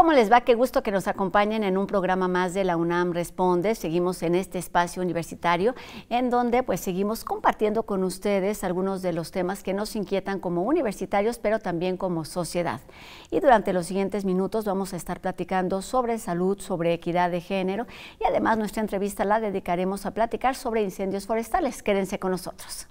¿Cómo les va? Qué gusto que nos acompañen en un programa más de la UNAM Responde. Seguimos en este espacio universitario en donde pues, seguimos compartiendo con ustedes algunos de los temas que nos inquietan como universitarios, pero también como sociedad. Y durante los siguientes minutos vamos a estar platicando sobre salud, sobre equidad de género y además nuestra entrevista la dedicaremos a platicar sobre incendios forestales. Quédense con nosotros.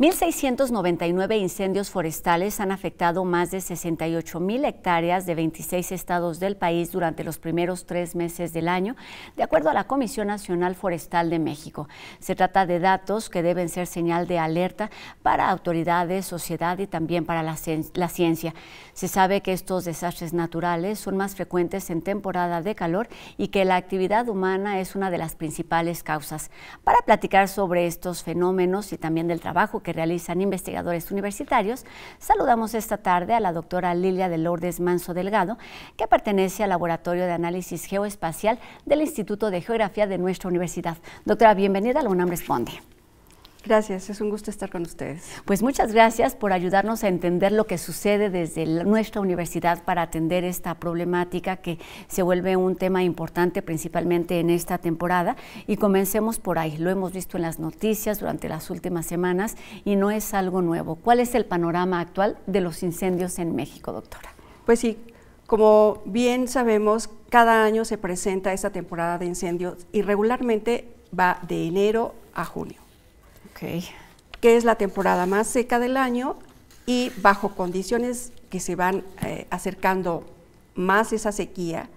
1.699 incendios forestales han afectado más de 68.000 hectáreas de 26 estados del país durante los primeros tres meses del año, de acuerdo a la Comisión Nacional Forestal de México. Se trata de datos que deben ser señal de alerta para autoridades, sociedad y también para la, la ciencia. Se sabe que estos desastres naturales son más frecuentes en temporada de calor y que la actividad humana es una de las principales causas. Para platicar sobre estos fenómenos y también del trabajo que que realizan investigadores universitarios, saludamos esta tarde a la doctora Lilia de Lourdes Manso Delgado, que pertenece al Laboratorio de Análisis Geoespacial del Instituto de Geografía de nuestra universidad. Doctora, bienvenida a la UNAM Responde. Gracias, es un gusto estar con ustedes. Pues muchas gracias por ayudarnos a entender lo que sucede desde nuestra universidad para atender esta problemática que se vuelve un tema importante principalmente en esta temporada. Y comencemos por ahí. Lo hemos visto en las noticias durante las últimas semanas y no es algo nuevo. ¿Cuál es el panorama actual de los incendios en México, doctora? Pues sí, como bien sabemos, cada año se presenta esta temporada de incendios y regularmente va de enero a junio. Que es la temporada más seca del año y bajo condiciones que se van eh, acercando más esa sequía,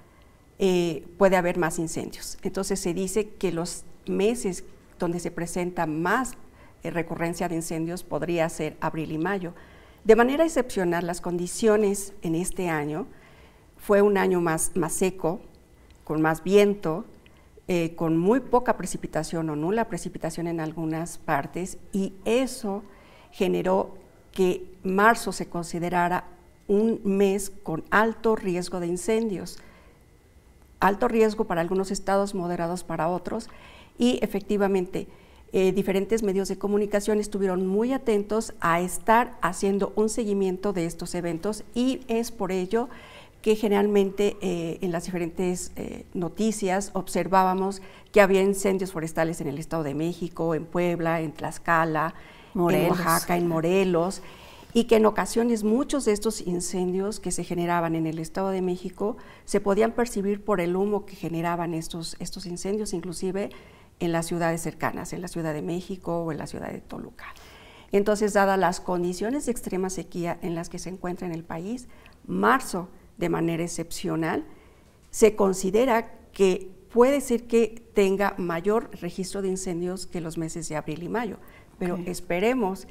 eh, puede haber más incendios. Entonces se dice que los meses donde se presenta más eh, recurrencia de incendios podría ser abril y mayo. De manera excepcional, las condiciones en este año fue un año más seco, con más viento, eh, con muy poca precipitación o nula precipitación en algunas partes y eso generó que marzo se considerara un mes con alto riesgo de incendios, alto riesgo para algunos estados, moderados para otros y efectivamente eh, diferentes medios de comunicación estuvieron muy atentos a estar haciendo un seguimiento de estos eventos y es por ello que generalmente eh, en las diferentes eh, noticias observábamos que había incendios forestales en el Estado de México, en Puebla, en Tlaxcala, en Oaxaca, en Morelos, y que en ocasiones muchos de estos incendios que se generaban en el Estado de México se podían percibir por el humo que generaban estos, estos incendios, inclusive en las ciudades cercanas, en la Ciudad de México o en la Ciudad de Toluca. Entonces, dadas las condiciones de extrema sequía en las que se encuentra en el país, marzo de manera excepcional, se considera que puede ser que tenga mayor registro de incendios que los meses de abril y mayo pero esperemos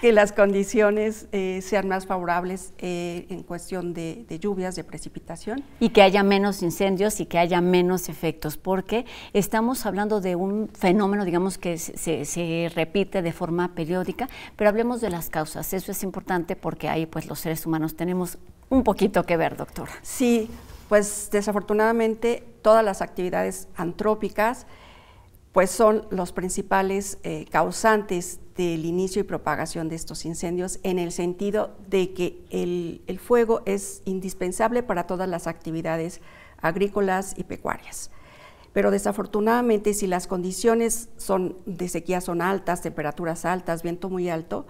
que las condiciones eh, sean más favorables eh, en cuestión de, lluvias, de precipitación. Y que haya menos incendios y que haya menos efectos, porque estamos hablando de un fenómeno, digamos, que se, se repite de forma periódica, pero hablemos de las causas. Eso es importante porque ahí pues los seres humanos tenemos un poquito que ver, doctora. Sí, pues desafortunadamente todas las actividades antrópicas, pues son los principales eh, causantes del inicio y propagación de estos incendios en el sentido de que el, fuego es indispensable para todas las actividades agrícolas y pecuarias. Pero desafortunadamente si las condiciones de sequía son altas, temperaturas altas, viento muy alto,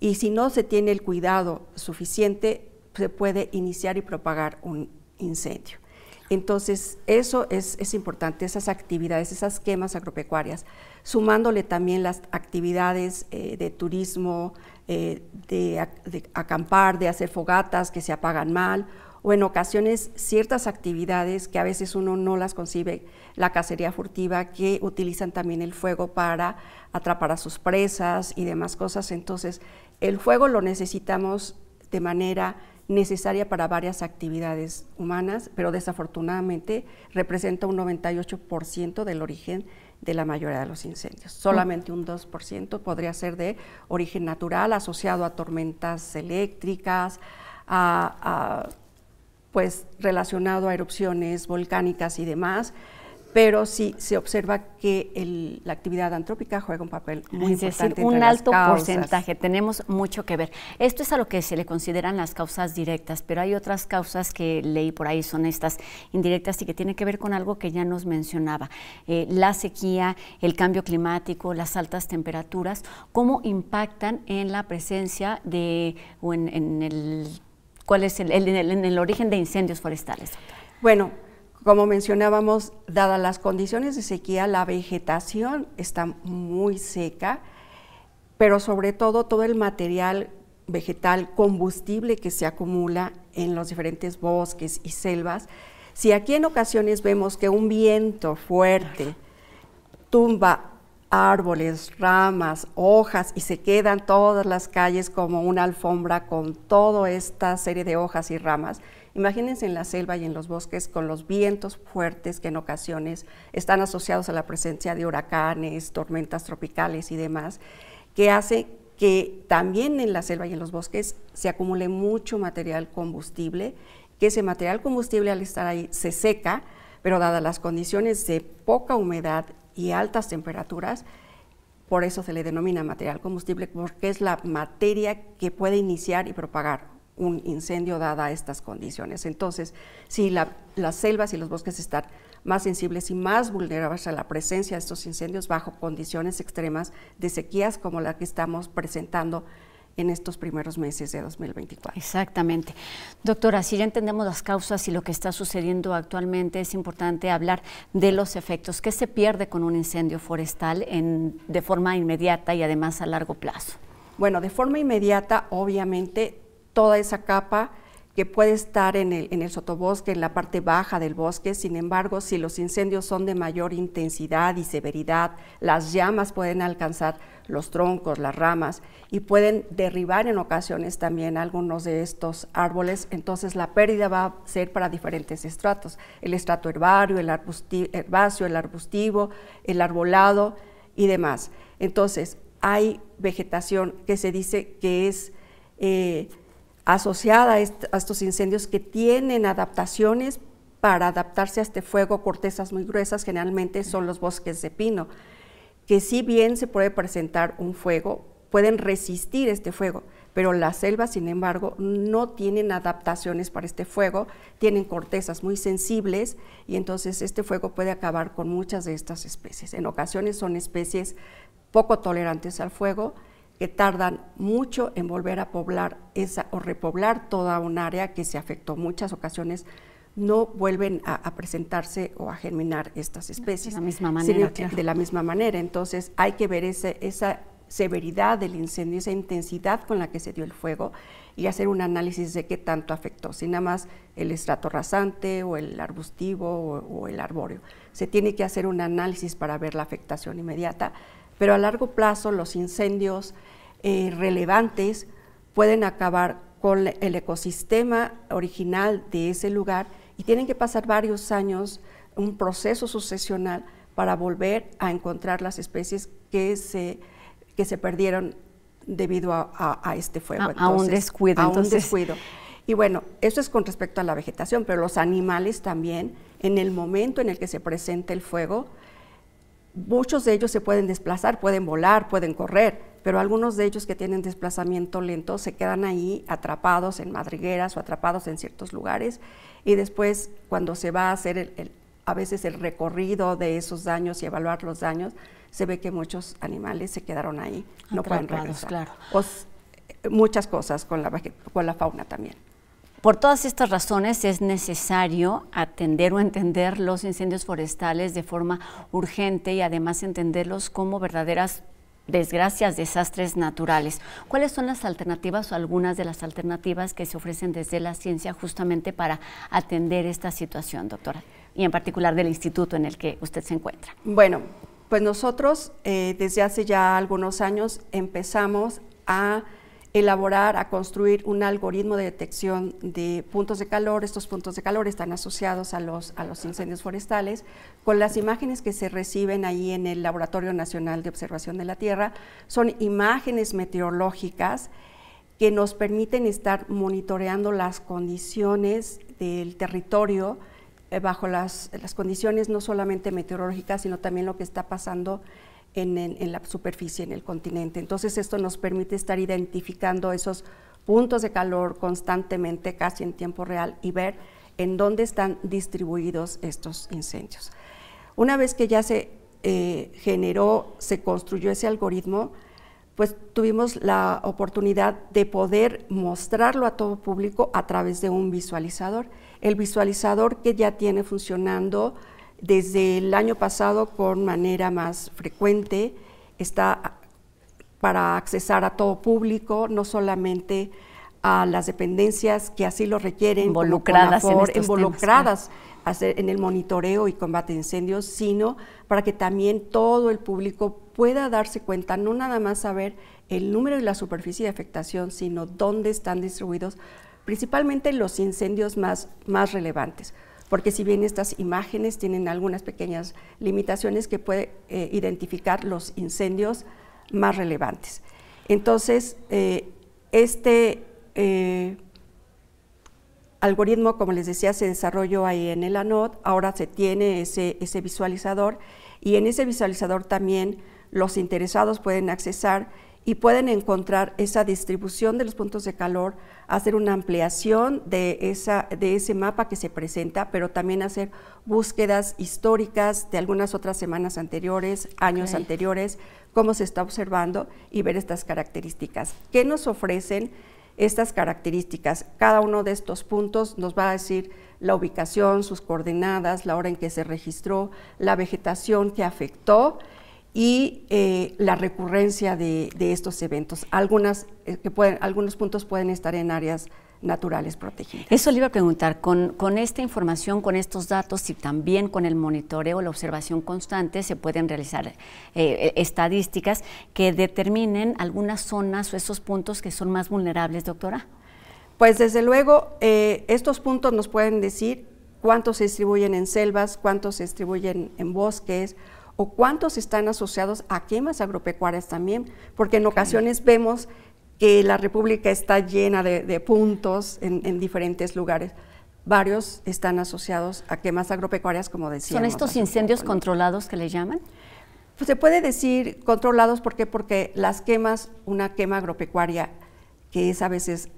y si no se tiene el cuidado suficiente, se puede iniciar y propagar un incendio. Entonces, eso es, importante, esas actividades, esas quemas agropecuarias, sumándole también las actividades eh, de turismo, eh, de, de, acampar, de hacer fogatas que se apagan mal, o en ocasiones ciertas actividades que a veces uno no las concibe, la cacería furtiva, que utilizan también el fuego para atrapar a sus presas y demás cosas. Entonces, el fuego lo necesitamos de manera necesaria para varias actividades humanas, pero desafortunadamente representa un 98% del origen de la mayoría de los incendios. Mm. Solamente un 2% podría ser de origen natural, asociado a tormentas eléctricas, pues relacionado a erupciones volcánicas y demás, pero sí se observa que la actividad antrópica juega un papel muy es importante. Decir, un alto porcentaje, tenemos mucho que ver. Esto es a lo que se le consideran las causas directas, pero hay otras causas que leí por ahí, son estas indirectas y que tienen que ver con algo que ya nos mencionaba, eh, la sequía, el cambio climático, las altas temperaturas, cómo impactan en la presencia de, o en, el, cuál es en el, origen de incendios forestales. Bueno, como mencionábamos, dadas las condiciones de sequía, la vegetación está muy seca, pero sobre todo todo el material vegetal, combustible que se acumula en los diferentes bosques y selvas. Si aquí en ocasiones vemos que un viento fuerte tumba árboles, ramas, hojas y se quedan todas las calles como una alfombra con toda esta serie de hojas y ramas, Imagínense en la selva y en los bosques con los vientos fuertes que en ocasiones están asociados a la presencia de huracanes, tormentas tropicales y demás, que hace que también en la selva y en los bosques se acumule mucho material combustible, que ese material combustible al estar ahí se seca, pero dadas las condiciones de poca humedad y altas temperaturas, por eso se le denomina material combustible, porque es la materia que puede iniciar y propagar un incendio dada estas condiciones. Entonces, si las selvas y los bosques están más sensibles y más vulnerables a la presencia de estos incendios bajo condiciones extremas de sequías como la que estamos presentando en estos primeros meses de 2024. Exactamente. Doctora, si ya entendemos las causas y lo que está sucediendo actualmente, es importante hablar de los efectos. ¿Qué se pierde con un incendio forestal en, de forma inmediata y además a largo plazo? Bueno, de forma inmediata, obviamente, toda esa capa que puede estar en el, sotobosque, en la parte baja del bosque. Sin embargo, si los incendios son de mayor intensidad y severidad, las llamas pueden alcanzar los troncos, las ramas y pueden derribar en ocasiones también algunos de estos árboles. Entonces la pérdida va a ser para diferentes estratos, el estrato herbario, el herbáceo, el arbustivo, el arbolado y demás. Entonces hay vegetación que se dice que es... Eh, asociada a, estos incendios que tienen adaptaciones para adaptarse a este fuego, cortezas muy gruesas, generalmente son los bosques de pino, que si bien se puede presentar un fuego, pueden resistir este fuego, pero las selvas, sin embargo, no tienen adaptaciones para este fuego, tienen cortezas muy sensibles y entonces este fuego puede acabar con muchas de estas especies. En ocasiones son especies poco tolerantes al fuego, que tardan mucho en volver a poblar esa o repoblar toda un área que se afectó muchas ocasiones no vuelven a, presentarse o a germinar estas especies. De la misma manera. De la misma manera. Entonces hay que ver ese, esa severidad del incendio, esa intensidad con la que se dio el fuego y hacer un análisis de qué tanto afectó, si nada más el estrato rasante o el arbustivo o, o el arbóreo. Se tiene que hacer un análisis para ver la afectación inmediata pero a largo plazo los incendios eh, relevantes pueden acabar con el ecosistema original de ese lugar y tienen que pasar varios años, un proceso sucesional para volver a encontrar las especies que se, que se perdieron debido a, este fuego. A, un descuido. Y bueno, eso es con respecto a la vegetación, pero los animales también, en el momento en el que se presenta el fuego, Muchos de ellos se pueden desplazar, pueden volar, pueden correr, pero algunos de ellos que tienen desplazamiento lento se quedan ahí atrapados en madrigueras o atrapados en ciertos lugares y después cuando se va a hacer a veces el recorrido de esos daños y evaluar los daños, se ve que muchos animales se quedaron ahí, no pueden regresar. Claro. Eh, muchas cosas con la fauna también. Por todas estas razones es necesario atender o entender los incendios forestales de forma urgente y además entenderlos como verdaderas desgracias, desastres naturales. ¿Cuáles son las alternativas o algunas de las alternativas que se ofrecen desde la ciencia justamente para atender esta situación, doctora? Y en particular del instituto en el que usted se encuentra. Bueno, pues nosotros eh, desde hace ya algunos años empezamos a elaborar, a construir un algoritmo de detección de puntos de calor. Estos puntos de calor están asociados a los, a los incendios forestales. Con las imágenes que se reciben ahí en el Laboratorio Nacional de Observación de la Tierra, son imágenes meteorológicas que nos permiten estar monitoreando las condiciones del territorio eh, bajo las, las condiciones no solamente meteorológicas, sino también lo que está pasando en, la superficie, en el continente. Entonces esto nos permite estar identificando esos puntos de calor constantemente, casi en tiempo real, y ver en dónde están distribuidos estos incendios. Una vez que ya se eh, generó, se construyó ese algoritmo, pues tuvimos la oportunidad de poder mostrarlo a todo público a través de un visualizador. El visualizador que ya tiene funcionando desde el año pasado, con manera más frecuente, está para accesar a todo público, no solamente a las dependencias que así lo requieren, involucradas, en, en el monitoreo y combate de incendios, sino para que también todo el público pueda darse cuenta, no nada más saber el número y la superficie de afectación, sino dónde están distribuidos principalmente los incendios más relevantes porque si bien estas imágenes tienen algunas pequeñas limitaciones que puede eh, identificar los incendios más relevantes. Entonces, eh, este eh, algoritmo, como les decía, se desarrolló ahí en el ANOD, ahora se tiene ese, ese visualizador y en ese visualizador también los interesados pueden accesar y pueden encontrar esa distribución de los puntos de calor, hacer una ampliación de, esa, de ese mapa que se presenta, pero también hacer búsquedas históricas de algunas otras semanas anteriores, años anteriores, cómo se está observando y ver estas características. ¿Qué nos ofrecen estas características? Cada uno de estos puntos nos va a decir la ubicación, sus coordenadas, la hora en que se registró, la vegetación que afectó y eh, la recurrencia de, estos eventos. Algunas, eh, que pueden, algunos puntos pueden estar en áreas naturales protegidas. Eso le iba a preguntar, con, con, esta información, con estos datos y también con el monitoreo, la observación constante, se pueden realizar eh, estadísticas que determinen algunas zonas o esos puntos que son más vulnerables, doctora. Pues desde luego, estos puntos nos pueden decir cuántos se distribuyen en selvas, cuántos se distribuyen en bosques o cuántos están asociados a quemas agropecuarias también, porque en ocasiones vemos que la República está llena de, puntos en, diferentes lugares. Varios están asociados a quemas agropecuarias, como decía. ¿Son estos incendios controlados que le llaman? Pues se puede decir controlados, ¿por qué? Porque las quemas, una quema agropecuaria que es a veces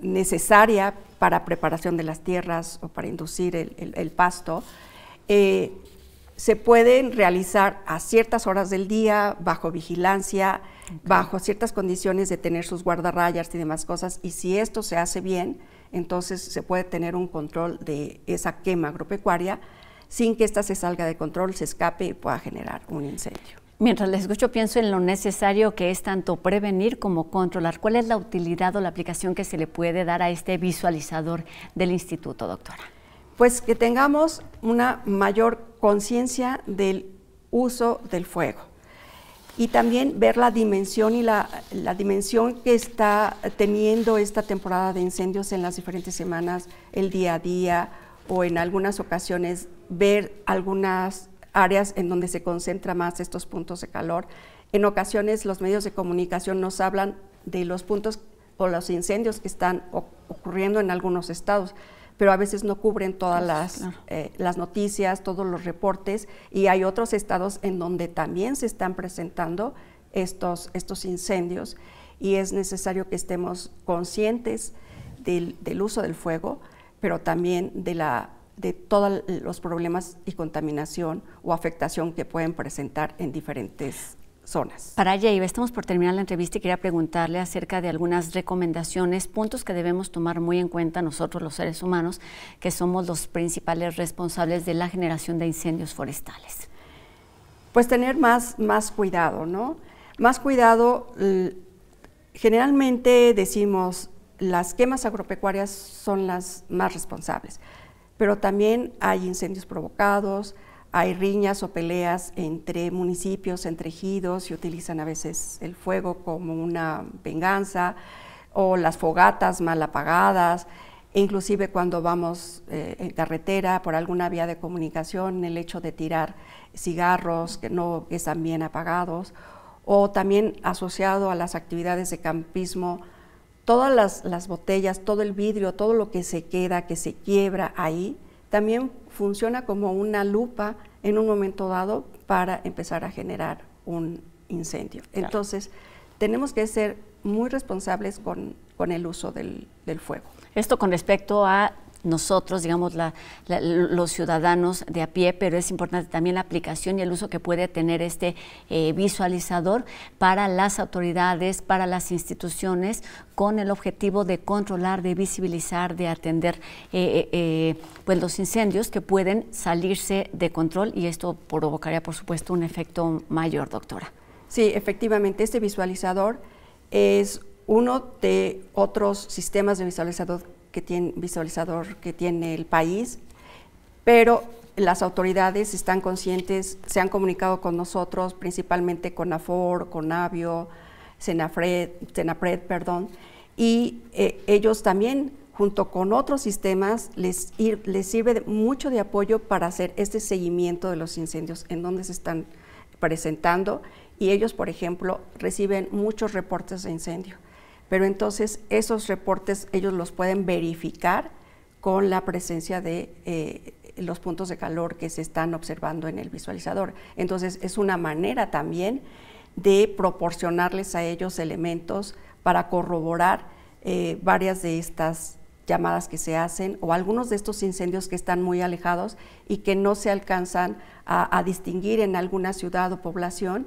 necesaria para preparación de las tierras o para inducir el, pasto, eh, se pueden realizar a ciertas horas del día, bajo vigilancia, bajo ciertas condiciones de tener sus guardarrayas y demás cosas. Y si esto se hace bien, entonces se puede tener un control de esa quema agropecuaria sin que ésta se salga de control, se escape y pueda generar un incendio. Mientras les escucho, pienso en lo necesario que es tanto prevenir como controlar. ¿Cuál es la utilidad o la aplicación que se le puede dar a este visualizador del instituto, doctora? pues que tengamos una mayor conciencia del uso del fuego y también ver la dimensión y la, dimensión que está teniendo esta temporada de incendios en las diferentes semanas, el día a día o en algunas ocasiones ver algunas áreas en donde se concentra más estos puntos de calor. En ocasiones los medios de comunicación nos hablan de los puntos o los incendios que están ocurriendo en algunos estados pero a veces no cubren todas eh, las, noticias, todos los reportes, y hay otros estados en donde también se están presentando estos, estos incendios y es necesario que estemos conscientes del, uso del fuego, pero también de, la, de todos los problemas y contaminación o afectación que pueden presentar en diferentes para Para y estamos por terminar la entrevista y quería preguntarle acerca de algunas recomendaciones, puntos que debemos tomar muy en cuenta nosotros los seres humanos, que somos los principales responsables de la generación de incendios forestales. Pues tener más, más cuidado, ¿no? Más cuidado, generalmente decimos las quemas agropecuarias son las más responsables, pero también hay incendios provocados, hay riñas o peleas entre municipios, entre ejidos, y utilizan a veces el fuego como una venganza, o las fogatas mal apagadas, e inclusive cuando vamos eh, en carretera por alguna vía de comunicación, el hecho de tirar cigarros que no están bien apagados, o también asociado a las actividades de campismo, todas las botellas, todo el vidrio, todo lo que se queda, que se quiebra ahí, también funciona como una lupa en un momento dado para empezar a generar un incendio. Entonces, tenemos que ser muy responsables con, el uso del fuego. Esto con respecto a nosotros, digamos, los ciudadanos de a pie, pero es importante también la aplicación y el uso que puede tener este eh, visualizador para las autoridades, para las instituciones, con el objetivo de controlar, de visibilizar, de atender eh, eh, pues los incendios que pueden salirse de control y esto provocaría, por supuesto, un efecto mayor, doctora. Sí, efectivamente, este visualizador es uno de otros sistemas de visualizador que tiene visualizador que tiene el país, pero las autoridades están conscientes, se han comunicado con nosotros, principalmente con AFOR, con AVIO, Senafred, Senapred, perdón, y eh, ellos también, junto con otros sistemas, les, sirve mucho de apoyo para hacer este seguimiento de los incendios, en donde se están presentando, y ellos, por ejemplo, reciben muchos reportes de incendio pero entonces esos reportes ellos los pueden verificar con la presencia de eh, los puntos de calor que se están observando en el visualizador. Entonces es una manera también de proporcionarles a ellos elementos para corroborar eh, varias de estas llamadas que se hacen o algunos de estos incendios que están muy alejados y que no se alcanzan a, distinguir en alguna ciudad o población,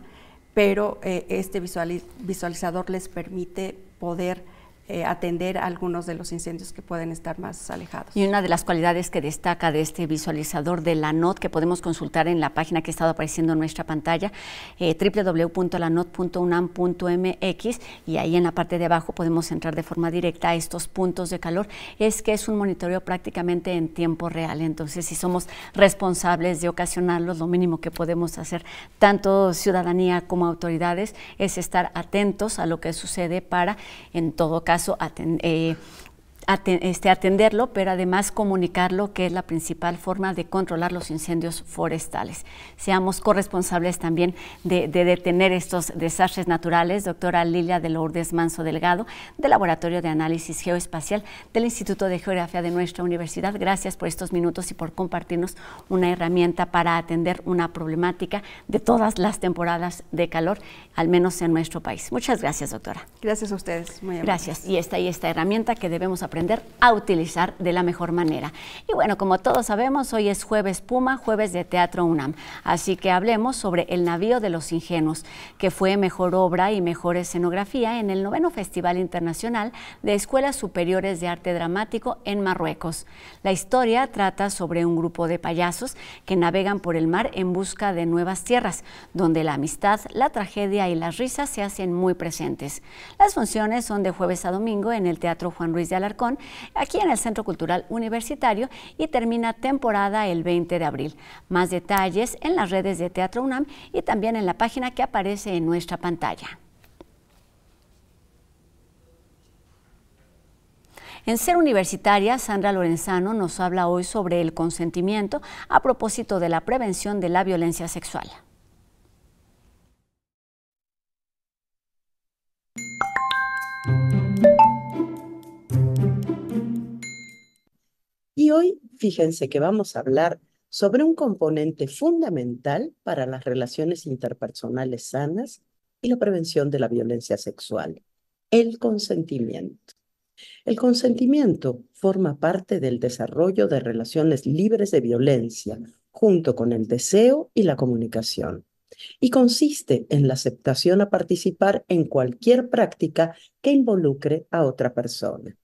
pero eh, este visualizador les permite poder eh, atender algunos de los incendios que pueden estar más alejados. Y una de las cualidades que destaca de este visualizador de la NOT, que podemos consultar en la página que ha estado apareciendo en nuestra pantalla, eh, www.lanot.unam.mx, y ahí en la parte de abajo podemos entrar de forma directa a estos puntos de calor, es que es un monitoreo prácticamente en tiempo real. Entonces, si somos responsables de ocasionarlos, lo mínimo que podemos hacer, tanto ciudadanía como autoridades, es estar atentos a lo que sucede para, en todo caso, caso, atender, eh, este, atenderlo, pero además comunicarlo, que es la principal forma de controlar los incendios forestales. Seamos corresponsables también de, detener estos desastres naturales. Doctora Lilia de Lourdes Manso Delgado, del Laboratorio de Análisis Geoespacial del Instituto de Geografía de nuestra universidad, gracias por estos minutos y por compartirnos una herramienta para atender una problemática de todas las temporadas de calor, al menos en nuestro país. Muchas gracias, doctora. Gracias a ustedes. Muy gracias. Y esta y esta herramienta que debemos aprovechar aprender a utilizar de la mejor manera. Y bueno, como todos sabemos, hoy es jueves Puma, jueves de Teatro UNAM, así que hablemos sobre El Navío de los Ingenuos, que fue mejor obra y mejor escenografía en el noveno Festival Internacional de Escuelas Superiores de Arte Dramático en Marruecos. La historia trata sobre un grupo de payasos que navegan por el mar en busca de nuevas tierras, donde la amistad, la tragedia y las risas se hacen muy presentes. Las funciones son de jueves a domingo en el Teatro Juan Ruiz de Alarcón aquí en el Centro Cultural Universitario y termina temporada el 20 de abril. Más detalles en las redes de Teatro UNAM y también en la página que aparece en nuestra pantalla. En Ser Universitaria, Sandra Lorenzano nos habla hoy sobre el consentimiento a propósito de la prevención de la violencia sexual. Y hoy, fíjense que vamos a hablar sobre un componente fundamental para las relaciones interpersonales sanas y la prevención de la violencia sexual, el consentimiento. El consentimiento forma parte del desarrollo de relaciones libres de violencia, junto con el deseo y la comunicación, y consiste en la aceptación a participar en cualquier práctica que involucre a otra persona.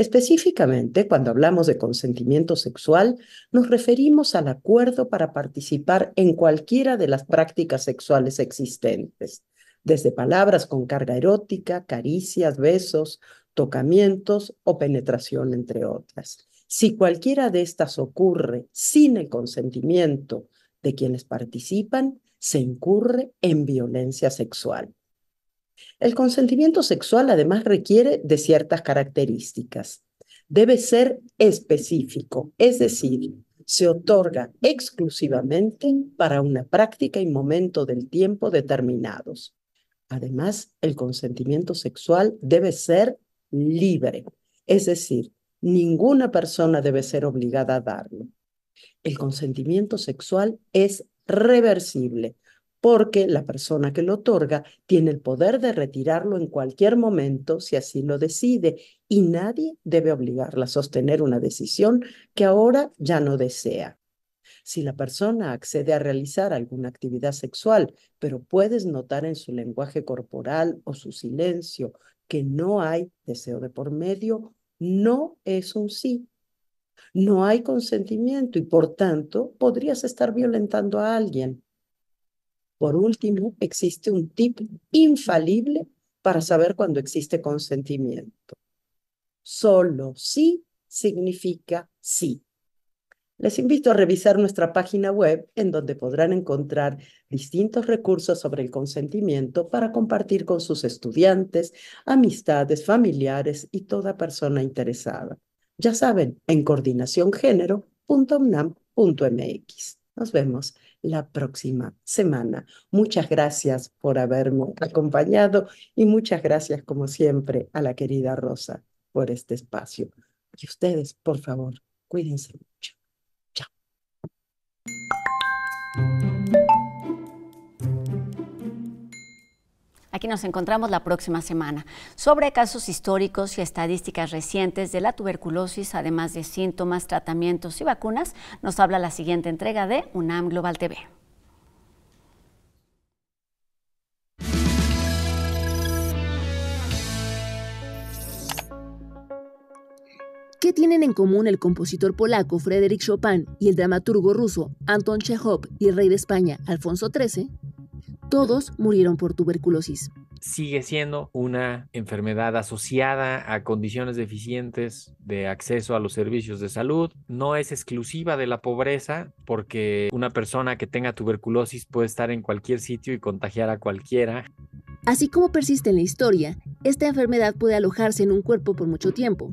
Específicamente, cuando hablamos de consentimiento sexual, nos referimos al acuerdo para participar en cualquiera de las prácticas sexuales existentes, desde palabras con carga erótica, caricias, besos, tocamientos o penetración, entre otras. Si cualquiera de estas ocurre sin el consentimiento de quienes participan, se incurre en violencia sexual. El consentimiento sexual además requiere de ciertas características. Debe ser específico, es decir, se otorga exclusivamente para una práctica y momento del tiempo determinados. Además, el consentimiento sexual debe ser libre, es decir, ninguna persona debe ser obligada a darlo. El consentimiento sexual es reversible, porque la persona que lo otorga tiene el poder de retirarlo en cualquier momento si así lo decide y nadie debe obligarla a sostener una decisión que ahora ya no desea. Si la persona accede a realizar alguna actividad sexual, pero puedes notar en su lenguaje corporal o su silencio que no hay deseo de por medio, no es un sí. No hay consentimiento y por tanto podrías estar violentando a alguien. Por último, existe un tip infalible para saber cuando existe consentimiento. Solo sí significa sí. Les invito a revisar nuestra página web en donde podrán encontrar distintos recursos sobre el consentimiento para compartir con sus estudiantes, amistades, familiares y toda persona interesada. Ya saben, en coordinaciongénero.unam.mx. Nos vemos la próxima semana. Muchas gracias por haberme acompañado y muchas gracias, como siempre, a la querida Rosa por este espacio. Y ustedes, por favor, cuídense. Aquí nos encontramos la próxima semana sobre casos históricos y estadísticas recientes de la tuberculosis, además de síntomas, tratamientos y vacunas. Nos habla la siguiente entrega de UNAM Global TV. tienen en común el compositor polaco Frédéric Chopin y el dramaturgo ruso Anton Chekhov y el rey de España Alfonso XIII? Todos murieron por tuberculosis sigue siendo una enfermedad asociada a condiciones deficientes de acceso a los servicios de salud. No es exclusiva de la pobreza porque una persona que tenga tuberculosis puede estar en cualquier sitio y contagiar a cualquiera. Así como persiste en la historia, esta enfermedad puede alojarse en un cuerpo por mucho tiempo,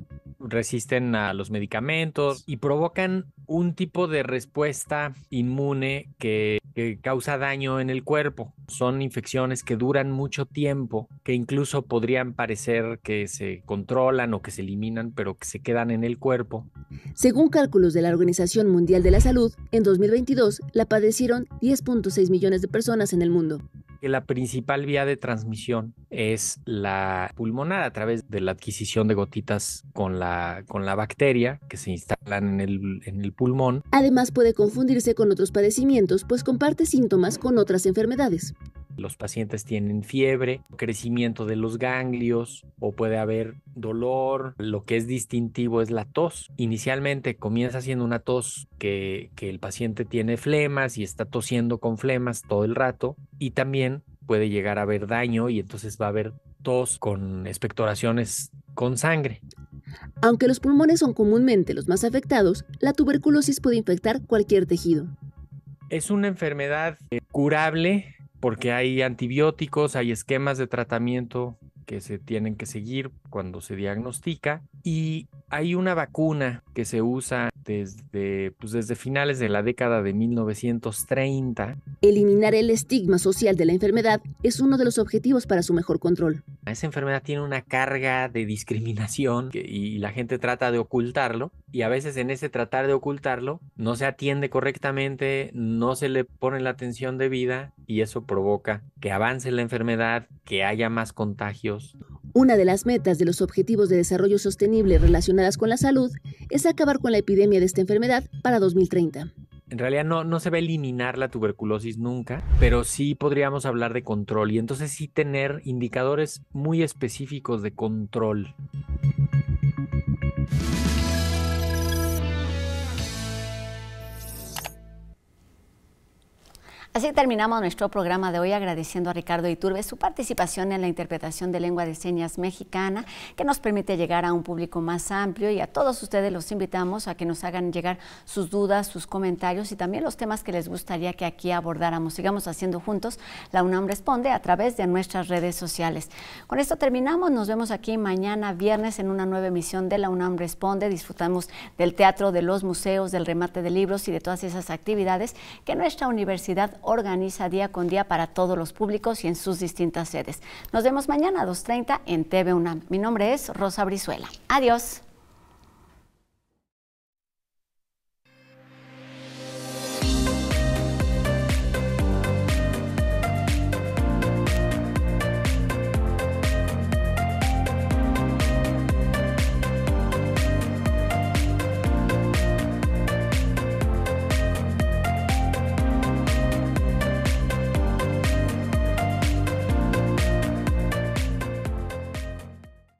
resisten a los medicamentos y provocan un tipo de respuesta inmune que, causa daño en el cuerpo. Son infecciones que duran mucho tiempo, que incluso podrían parecer que se controlan o que se eliminan, pero que se quedan en el cuerpo. Según cálculos de la Organización Mundial de la Salud, en 2022 la padecieron 10.6 millones de personas en el mundo que la principal vía de transmisión es la pulmonar a través de la adquisición de gotitas con la, con la bacteria que se instalan en el, en el pulmón. Además puede confundirse con otros padecimientos, pues comparte síntomas con otras enfermedades. Los pacientes tienen fiebre, crecimiento de los ganglios o puede haber dolor. Lo que es distintivo es la tos. Inicialmente comienza siendo una tos que, el paciente tiene flemas y está tosiendo con flemas todo el rato y también puede llegar a haber daño y entonces va a haber tos con expectoraciones con sangre. Aunque los pulmones son comúnmente los más afectados, la tuberculosis puede infectar cualquier tejido. Es una enfermedad eh, curable porque hay antibióticos, hay esquemas de tratamiento que se tienen que seguir cuando se diagnostica y hay una vacuna que se usa desde, pues desde finales de la década de 1930. Eliminar el estigma social de la enfermedad es uno de los objetivos para su mejor control. Esa enfermedad tiene una carga de discriminación y la gente trata de ocultarlo y a veces en ese tratar de ocultarlo no se atiende correctamente, no se le pone la atención debida y eso provoca que avance la enfermedad, que haya más contagios. Una de las metas de los Objetivos de Desarrollo Sostenible relacionadas con la salud es acabar con la epidemia de esta enfermedad para 2030. En realidad no, no se va a eliminar la tuberculosis nunca, pero sí podríamos hablar de control y entonces sí tener indicadores muy específicos de control. Así terminamos nuestro programa de hoy agradeciendo a Ricardo Iturbe su participación en la interpretación de lengua de señas mexicana que nos permite llegar a un público más amplio y a todos ustedes los invitamos a que nos hagan llegar sus dudas, sus comentarios y también los temas que les gustaría que aquí abordáramos. Sigamos haciendo juntos la UNAM Responde a través de nuestras redes sociales. Con esto terminamos, nos vemos aquí mañana viernes en una nueva emisión de la UNAM Responde. Disfrutamos del teatro, de los museos, del remate de libros y de todas esas actividades que nuestra universidad organiza día con día para todos los públicos y en sus distintas sedes. Nos vemos mañana a 2.30 en TV UNAM. Mi nombre es Rosa Brizuela. Adiós.